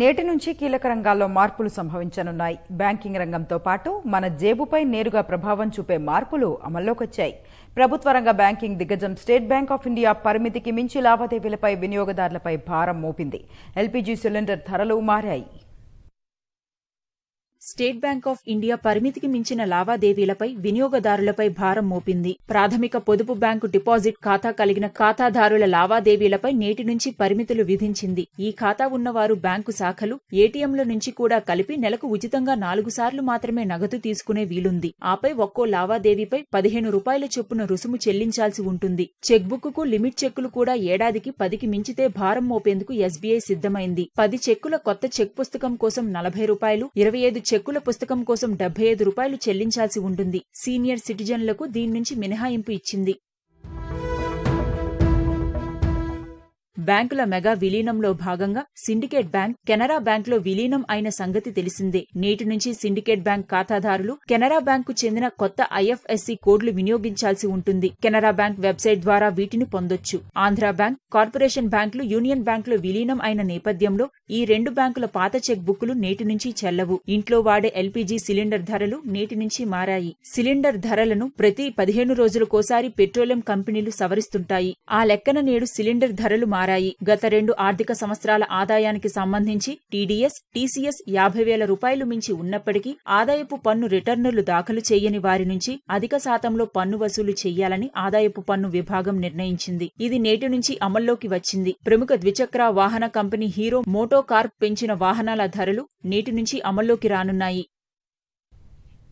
నేటి నుంచి కీలక రంగాల్లో మార్పులు సంభవించనున్నాయి బ్యాంకింగ్ రంగంతో పాటు మన జేబుపై నేరుగా ప్రభావం చూపే మార్పులు అమల్లోకొచ్చాయి ప్రభుత్వ రంగ బ్యాంకింగ్ దిగ్గజం స్టేట్ బ్యాంక్ ఆఫ్ ఇండియా పరిమితికి మించి లావాదేవీలపై వినియోగదారులపై భారం మోపింది ఎల్పీజీ సిలిండర్ ధరలు మారాయి స్టేట్ బ్యాంక్ ఆఫ్ ఇండియా పరిమితికి మించిన లావాదేవీలపై వినియోగదారులపై భారం మోపింది ప్రాథమిక పొదుపు బ్యాంకు డిపాజిట్ ఖాతా కలిగిన ఖాతాదారుల లావాదేవీలపై నేటి నుంచి పరిమితులు విధించింది ఈ ఖాతా ఉన్నవారు బ్యాంకు శాఖలు ఏటీఎంల నుంచి కూడా కలిపి నెలకు ఉచితంగా నాలుగు సార్లు మాత్రమే నగదు తీసుకునే వీలుంది ఆపై ఒక్కో లావాదేవీపై పదిహేను రూపాయల చొప్పున రుసుము చెల్లించాల్సి ఉంటుంది చెక్బుక్కు లిమిట్ చెక్కులు కూడా ఏడాదికి పదికి మించితే భారం మోపేందుకు ఎస్బీఐ సిద్ధమైంది పది చెక్కుల కొత్త చెక్ పుస్తకం కోసం నలభై రూపాయలు ఇరవై ఐదు చెక్ చెక్కుల పుస్తకం కోసం డెబ్బై ఐదు రూపాయలు చెల్లించాల్సి ఉంటుంది సీనియర్ సిటిజన్లకు నుంచి మినహాయింపు ఇచ్చింది బ్యాంకుల మెగా విలీనంలో భాగంగా సిండికేట్ బ్యాంక్ కెనరా బ్యాంక్లో విలీనం అయిన సంగతి తెలిసిందే నేటి నుంచి సిండికేట్ బ్యాంక్ ఖాతాదారులు కెనరా బ్యాంకు చెందిన కొత్త ఐఎఫ్ఎస్సి కోడ్లు వినియోగించాల్సి ఉంటుంది కెనరా బ్యాంక్ వెబ్సైట్ ద్వారా వీటిని పొందొచ్చు ఆంధ్ర బ్యాంక్ కార్పొరేషన్ బ్యాంకులు యూనియన్ బ్యాంకులు విలీనం అయిన నేపథ్యంలో ఈ రెండు బ్యాంకుల పాత చెక్ బుక్లు నేటి నుంచి చెల్లవు ఇంట్లో వాడే ఎల్పీజీ సిలిండర్ ధరలు నేటి నుంచి మారాయి సిలిండర్ ధరలను ప్రతి పదిహేను రోజులకోసారి పెట్రోలియం కంపెనీలు సవరిస్తుంటాయి ఆ లెక్కన నేడు సిలిండర్ ధరలు మారాయి పెరిగాయి గత రెండు ఆర్థిక సంవత్సరాల ఆదాయానికి సంబంధించి టీడీఎస్ టీసీఎస్ యాభై వేల రూపాయలు మించి ఉన్నప్పటికీ ఆదాయపు పన్ను రిటర్నులు దాఖలు చేయని వారి నుంచి అధిక శాతంలో పన్ను వసూలు చేయాలని ఆదాయపు పన్ను విభాగం నిర్ణయించింది ఇది నేటి నుంచి అమల్లోకి వచ్చింది ప్రముఖ ద్విచక్ర వాహన కంపెనీ హీరో మోటో కార్ పెంచిన వాహనాల ధరలు నేటి నుంచి అమల్లోకి రానున్నాయి